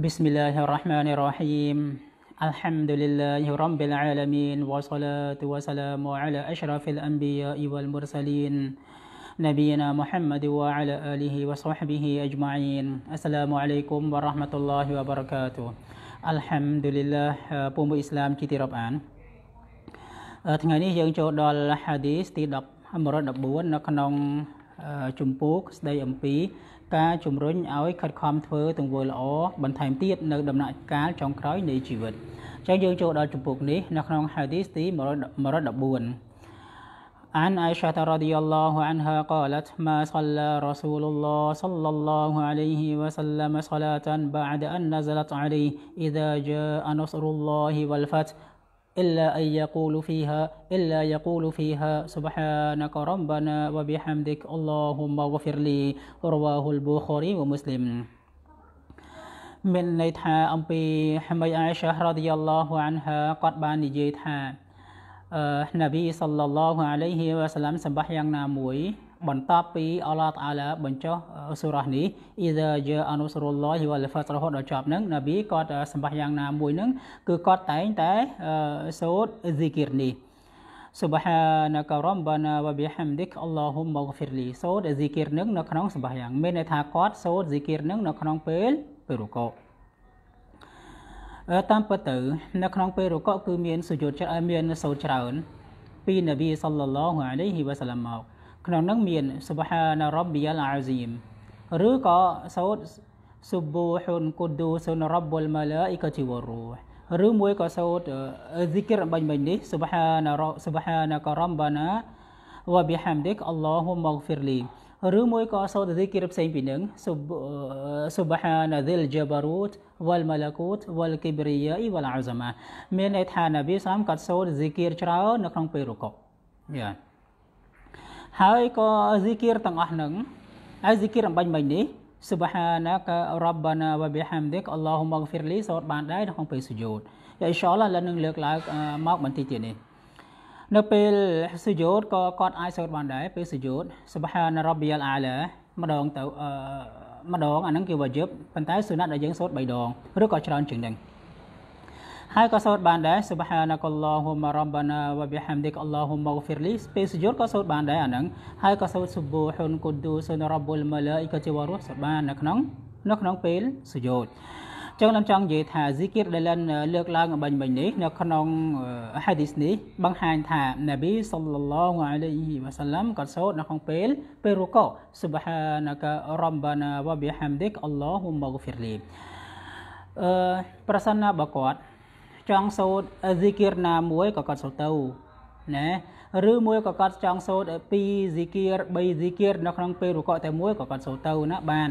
بسم الله الرحمن الرحيم الحمد لله رب العالمين والصلاة والسلام على أشرف الأنبياء والمرسلين نبينا محمد وعلى آله وصحبه أجمعين السلام عليكم ورحمة الله وبركاته الحمد لله تدب 10 114នៅក្នុងជំពូកស្ដីអំពីការជំរុញឲ្យខិតខំធ្វើទង្វើល្អបន្ថែមទៀតនៅដំណាក់កាលចុងក្រោយនៃជីវិតអញ្ចឹងយើងចូលដល់ជំពូកនេះនៅក្នុង hadith ទី114 عن عائشة رضي الله عنها قالت ما صلى رسول الله صلى الله عليه وسلم صلاة بعد أن نزلت عليه إذا جاء نصر الله والفتح إلا أن يقول فيها إلا يقول فيها سبحانك ربنا وبحمدك اللهم اغفر لي رواه البخاري ومسلم نجيتها នប៊ីសល្លឡោះអាឡៃហ៊ីវ៉ាសឡាំសម្បះយ៉ាងណាមួយបន្ទាប់ពីអល់ឡោះអាឡាបញ្ចុះសូរ៉ានេះអ៊ីសាជាអនុសរុលឡោហ៊ីវ៉ាលហ្វាតរហូតដល់ចប់នឹងនប៊ីគាត់សម្បះយ៉ាងណាមួយនឹងគឺគាត់តែងតែសូត្រហ្ស៊ីគីរនេះ subhanaka rabbana wa bihamdik allahumma ighfir li សូត្រហ្ស៊ីគីរនឹងនៅក្នុងសម្បះយ៉ាងមានន័យថាគាត់សូត្រហ្ស៊ីគីរនឹងនៅក្នុងពេលពេលរកោតាមពិតទៅនៅក្នុងពេលរកកគឺមានសុយុទ្ធចិត្តឲ្យមានសូត្រច្រើន ពីនប៊ីសល្លឡោះអាឡៃហ៊ីវ៉ាសាឡាមមកក្នុងនោះមាន Subhana Rabbiyal Azim ឬក៏សូត្រ Subuhun Qudusun Rabbul Malaikati Waruh ឬមួយក៏សូត្រ Zikr បាញ់មិញនេះ Subhana Subhanaka Rabbana wa bihamdik Allahumma ighfirli ឬមួយក៏សូត្រទៅគិរផ្សេងពីនឹង Subhana dhil jabarut wal malakut wal kibriyai wal azama មានន័យថានប៊ីសាមក៏សូត្រ zikir ច្រើននៅក្នុងពេលរកុកយ៉ាហើយក៏ zikir ទាំងអស់ហ្នឹងហើយ zikir អំបញ្ញមិញនេះ Subhanaka Rabbana wa bihamdik Allahumma ighfirli សូត្របានដែរនៅក្នុងពេលសុយោតអ៊ីនសាអល់ឡោះនឹងលើកឡើងមកបន្តិចទៀតនេះនៅពេលសុយោតក៏គាត់អាចសូត្របានដែរពេលសុយោតសុបហានរបៀលអាឡាម្ដងទៅអឺម្ដងអាហ្នឹងគេវ៉ាយិបប៉ុន្តែសុណាត់ដែលយើងសូត្រ3ដងឬក៏ច្រើនជាងហ្នឹងហើយក៏សូត្របានដែរ Subhanak Allahumma Rabbana wa bihamdik Allahumma ighfirli ពេលសុយោតក៏សូត្របានដែរអាហ្នឹងហើយក៏សូត្រ Subuhun Qudusun Rabbul Malaikati wa Ruh សូត្របាននៅក្នុង នៅក្នុងពេលសុយោតចឹងខ្ញុំចង់និយាយថា zikir ដែលលិនលើកឡើងអំបញ្ញមិញនេះនៅក្នុង hadith នេះ បង្ហាញថា Nabi sallallahu alaihi wasallam គាត់សូត្រនៅក្នុងពេលពេលរកោ subhanaka rabbana wa bihamdik allahumma ighfirli អឺប្រសិនណាបើគាត់ចង់សូត្រ zikir ណាមួយក៏គាត់សូត្រទៅណាឬមួយក៏គាត់ចង់សូត្រ2ហ្ស៊ីគៀរ3ហ្ស៊ីគៀរនៅក្នុងពេលរកតែមួយក៏គាត់សូត្រទៅណាបាន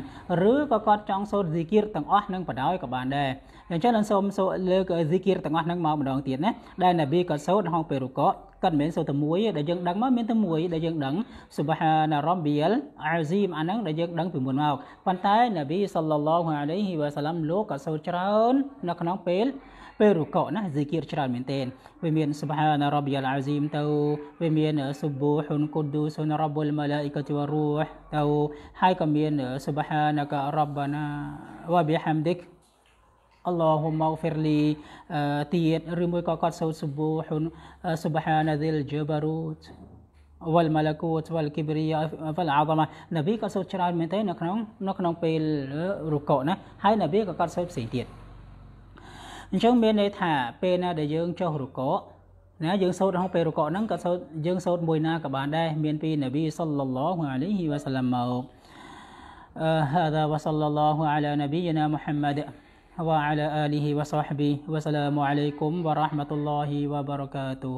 ឬក៏គាត់ចង់សូត្រហ្ស៊ីគៀរទាំងអស់នឹងបដ ாய் ក៏បានដែរអញ្ចឹងខ្ញុំសូមសូត្រលើកហ្ស៊ីគៀរទាំងអស់នឹងមកម្ដងទៀតណាដែលនប៊ីក៏សូត្រក្នុងពេលរកគាត់មិនមែនសូត្រតែមួយដែលយើងដឹងមកមានតែមួយដែលយើងដឹង Subhana Rabbiyal Azim អាហ្នឹងដែលយើងដឹងពីមុនមកប៉ុន្តែនប៊ីសល្លឡោះអាឡៃហ៊ីវ៉ាសាឡាំលោកក៏សូត្រច្រើននៅក្នុងពេលពេលរុកោណាហ្សិគៀរច្រើនមែនទែនវាមាន Subhana Rabbiyal Azim ទៅវាមាន Subuhun Qudusun Rabbul Malaikati wa Ruh ទៅហើយក៏មាន Subhanaka Rabbana wa bihamdik អល់ឡោហ៊ុម៉ោហ្វីរលីទៀតឬមួយក៏គាត់សូត្រស៊ូប៊ូហ៊ុនស៊ុបហានាឌីលជបារូតវលមលកូតវលគីបរីវលអាហ្មនប៊ីក៏សូត្រច្រើនមែនទេនៅក្នុងនៅក្នុងពេលរុកណាហើយនប៊ីក៏គាត់សូត្រផ្សេងទៀតអញ្ចឹងមានន័យថាពេលណាដែលយើងចុះរុកណាយើងសូត្រក្នុងពេលរុកហ្នឹងក៏សូត្រយើងសូត្រមួយណាក៏បានដែរមានពីនប៊ីសុលឡឡោះអាឡៃហ៊ីវ៉ាសាឡាមមក هذا وصلى الله على نبينا محمد وعلى آله وصحبه والسلام عليكم ورحمة الله وبركاته